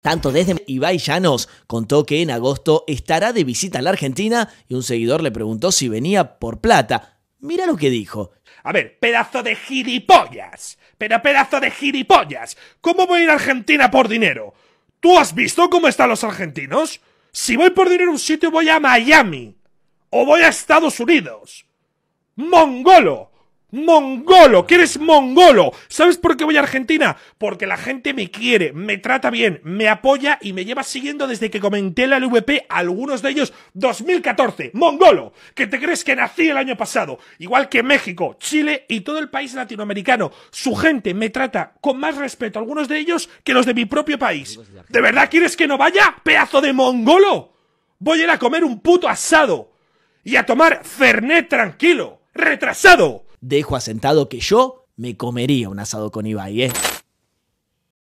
Tanto desde Ibai Llanos contó que en agosto estará de visita a la Argentina y un seguidor le preguntó si venía por plata. Mira lo que dijo. A ver, pedazo de gilipollas. Pero pedazo de gilipollas. ¿Cómo voy a ir a Argentina por dinero? ¿Tú has visto cómo están los argentinos? Si voy por dinero a un sitio voy a Miami. O voy a Estados Unidos. Mongolo mongolo, quieres mongolo. ¿Sabes por qué voy a Argentina? Porque la gente me quiere, me trata bien, me apoya y me lleva siguiendo desde que comenté la LVP, algunos de ellos 2014. Mongolo, que te crees que nací el año pasado, igual que México, Chile y todo el país latinoamericano. Su gente me trata con más respeto, algunos de ellos, que los de mi propio país. ¿De verdad quieres que no vaya? Pedazo de mongolo. Voy a ir a comer un puto asado y a tomar Fernet tranquilo, retrasado dejo asentado que yo me comería un asado con Ibai, ¿eh?